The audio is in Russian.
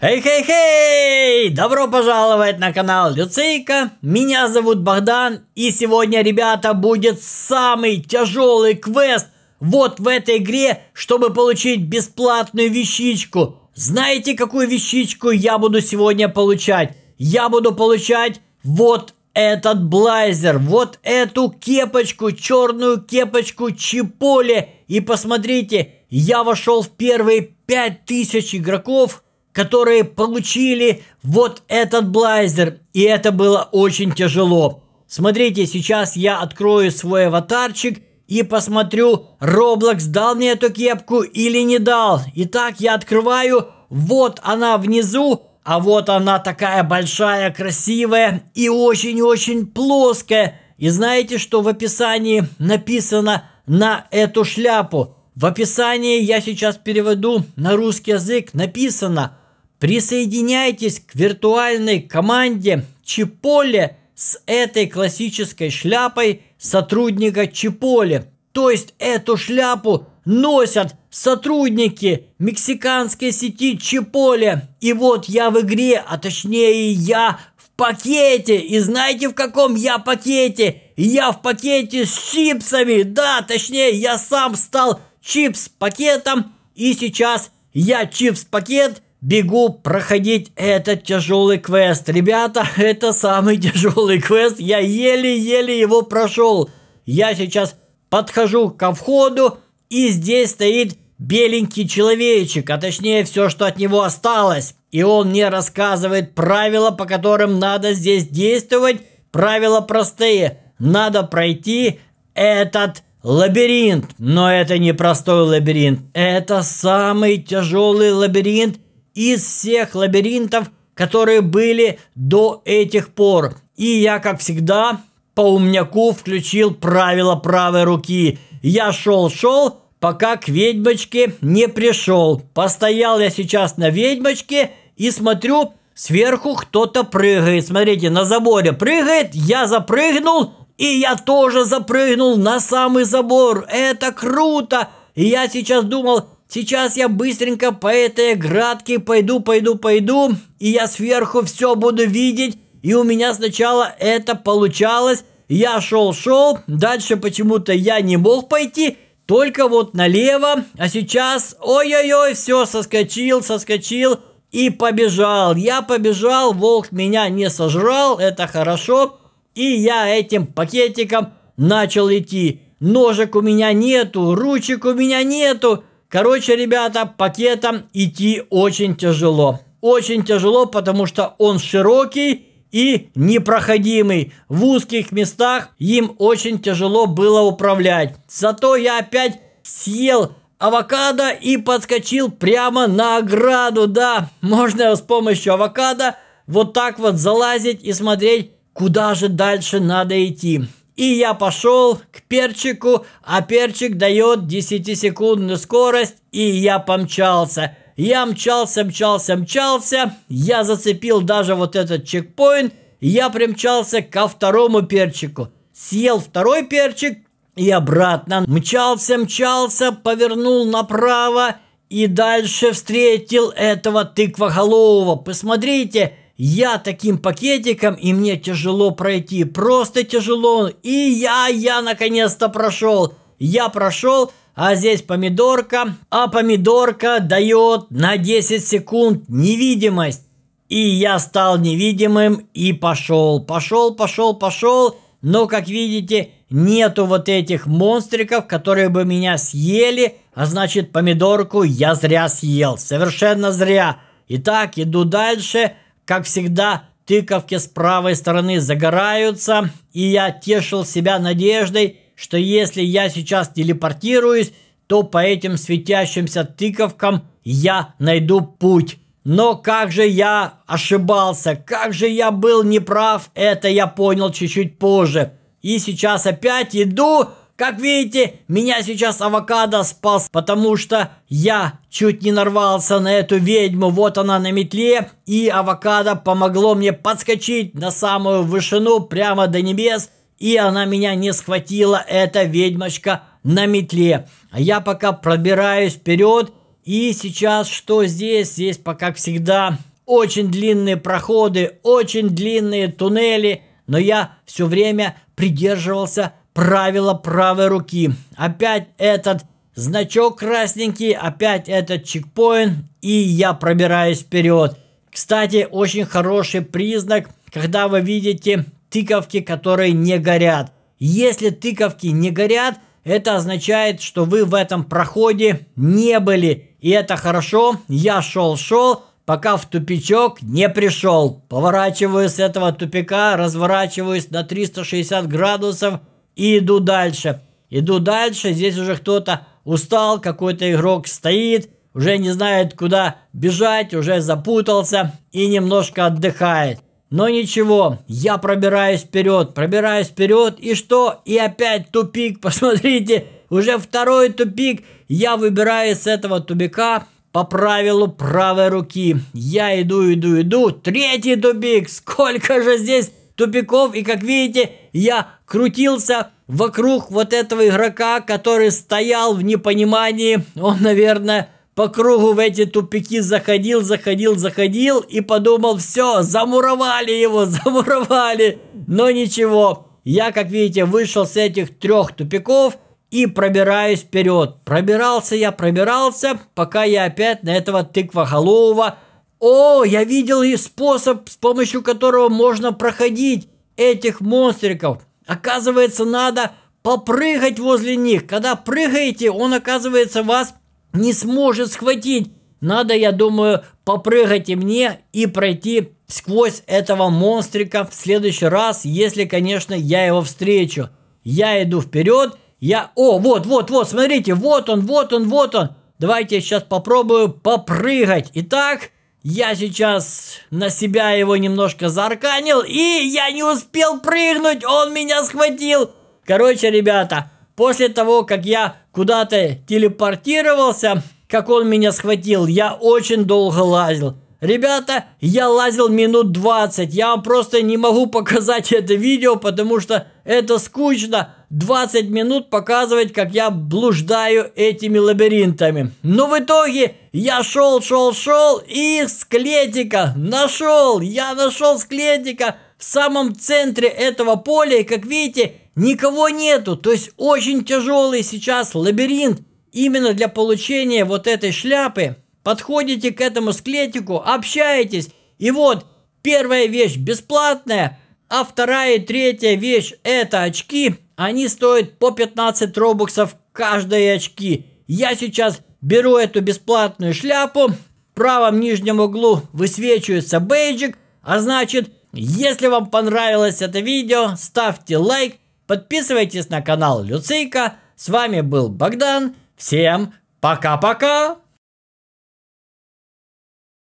Хей-хей-хей! Добро пожаловать на канал Люцейка. Меня зовут Богдан. И сегодня, ребята, будет самый тяжелый квест вот в этой игре, чтобы получить бесплатную вещичку. Знаете, какую вещичку я буду сегодня получать? Я буду получать вот этот блайзер, вот эту кепочку, черную кепочку Чиполе. И посмотрите, я вошел в первые 5000 игроков – которые получили вот этот блайзер, и это было очень тяжело. Смотрите, сейчас я открою свой аватарчик и посмотрю, Роблокс дал мне эту кепку или не дал. Итак, я открываю, вот она внизу, а вот она такая большая, красивая и очень-очень плоская. И знаете, что в описании написано на эту шляпу? В описании я сейчас переведу на русский язык написано Присоединяйтесь к виртуальной команде Чиполе с этой классической шляпой сотрудника Чиполе. То есть эту шляпу носят сотрудники мексиканской сети Чиполе. И вот я в игре, а точнее я в пакете. И знаете в каком я пакете? Я в пакете с чипсами. Да, точнее я сам стал чипс-пакетом. И сейчас я чипс-пакет – бегу проходить этот тяжелый квест. Ребята, это самый тяжелый квест. Я еле-еле его прошел. Я сейчас подхожу ко входу, и здесь стоит беленький человечек, а точнее все, что от него осталось. И он мне рассказывает правила, по которым надо здесь действовать. Правила простые. Надо пройти этот лабиринт. Но это не простой лабиринт. Это самый тяжелый лабиринт, из всех лабиринтов, которые были до этих пор. И я, как всегда, по умняку включил правила правой руки. Я шел-шел, пока к ведьмочке не пришел. Постоял я сейчас на ведьмочке и смотрю, сверху кто-то прыгает. Смотрите, на заборе прыгает, я запрыгнул, и я тоже запрыгнул на самый забор. Это круто! И я сейчас думал, Сейчас я быстренько по этой градке пойду, пойду, пойду, и я сверху все буду видеть. И у меня сначала это получалось. Я шел-шел, дальше почему-то я не мог пойти, только вот налево. А сейчас, ой-ой-ой, все, соскочил, соскочил и побежал. Я побежал, волк меня не сожрал, это хорошо. И я этим пакетиком начал идти. Ножек у меня нету, ручек у меня нету. Короче, ребята, пакетом идти очень тяжело. Очень тяжело, потому что он широкий и непроходимый. В узких местах им очень тяжело было управлять. Зато я опять съел авокадо и подскочил прямо на ограду. Да, можно с помощью авокадо вот так вот залазить и смотреть, куда же дальше надо идти. И я пошел к перчику, а перчик дает 10-секундную скорость, и я помчался. Я мчался, мчался, мчался. Я зацепил даже вот этот чекпоинт. Я примчался ко второму перчику. Съел второй перчик и обратно. Мчался, мчался, повернул направо и дальше встретил этого тыквоголового. Посмотрите, я таким пакетиком, и мне тяжело пройти, просто тяжело. И я, я наконец-то прошел. Я прошел, а здесь помидорка, а помидорка дает на 10 секунд невидимость. И я стал невидимым и пошел, пошел, пошел, пошел. Но, как видите, нету вот этих монстриков, которые бы меня съели, а значит помидорку я зря съел, совершенно зря. Итак, иду дальше. Дальше. Как всегда, тыковки с правой стороны загораются, и я тешил себя надеждой, что если я сейчас телепортируюсь, то по этим светящимся тыковкам я найду путь. Но как же я ошибался, как же я был неправ, это я понял чуть-чуть позже. И сейчас опять иду как видите, меня сейчас авокадо спас, потому что я чуть не нарвался на эту ведьму. Вот она на метле, и авокадо помогло мне подскочить на самую вышину, прямо до небес. И она меня не схватила, эта ведьмочка на метле. А я пока пробираюсь вперед. И сейчас что здесь? Здесь, пока всегда, очень длинные проходы, очень длинные туннели. Но я все время придерживался правило правой руки. Опять этот значок красненький, опять этот чекпоинт, и я пробираюсь вперед. Кстати, очень хороший признак, когда вы видите тыковки, которые не горят. Если тыковки не горят, это означает, что вы в этом проходе не были. И это хорошо, я шел-шел, пока в тупичок не пришел. Поворачиваю с этого тупика, разворачиваюсь на 360 градусов – и иду дальше. Иду дальше, здесь уже кто-то устал, какой-то игрок стоит, уже не знает, куда бежать, уже запутался и немножко отдыхает. Но ничего, я пробираюсь вперед, пробираюсь вперед, и что? И опять тупик, посмотрите, уже второй тупик. Я выбираю с этого тупика по правилу правой руки. Я иду, иду, иду, третий тупик, сколько же здесь тупиков, и как видите, я крутился вокруг вот этого игрока, который стоял в непонимании. Он, наверное, по кругу в эти тупики заходил, заходил, заходил и подумал, все, замуровали его, замуровали. Но ничего, я, как видите, вышел с этих трех тупиков и пробираюсь вперед. Пробирался я, пробирался, пока я опять на этого тыквоголового. О, я видел и способ, с помощью которого можно проходить этих монстриков. Оказывается, надо попрыгать возле них. Когда прыгаете, он, оказывается, вас не сможет схватить. Надо, я думаю, попрыгать и мне и пройти сквозь этого монстрика в следующий раз, если, конечно, я его встречу. Я иду вперед, я... О, вот, вот, вот, смотрите, вот он, вот он, вот он. Давайте я сейчас попробую попрыгать. Итак, я сейчас на себя его немножко зарканил, и я не успел прыгнуть, он меня схватил. Короче, ребята, после того, как я куда-то телепортировался, как он меня схватил, я очень долго лазил. Ребята, я лазил минут 20, я вам просто не могу показать это видео, потому что это скучно. 20 минут показывать, как я блуждаю этими лабиринтами. Но в итоге я шел, шел, шел и склетика нашел. Я нашел склетика в самом центре этого поля. И как видите, никого нету. То есть очень тяжелый сейчас лабиринт. Именно для получения вот этой шляпы подходите к этому склетику, общаетесь. И вот первая вещь бесплатная – а вторая и третья вещь – это очки. Они стоят по 15 робоксов каждые очки. Я сейчас беру эту бесплатную шляпу. В правом нижнем углу высвечивается бейджик. А значит, если вам понравилось это видео, ставьте лайк, подписывайтесь на канал Люцика. С вами был Богдан. Всем пока-пока!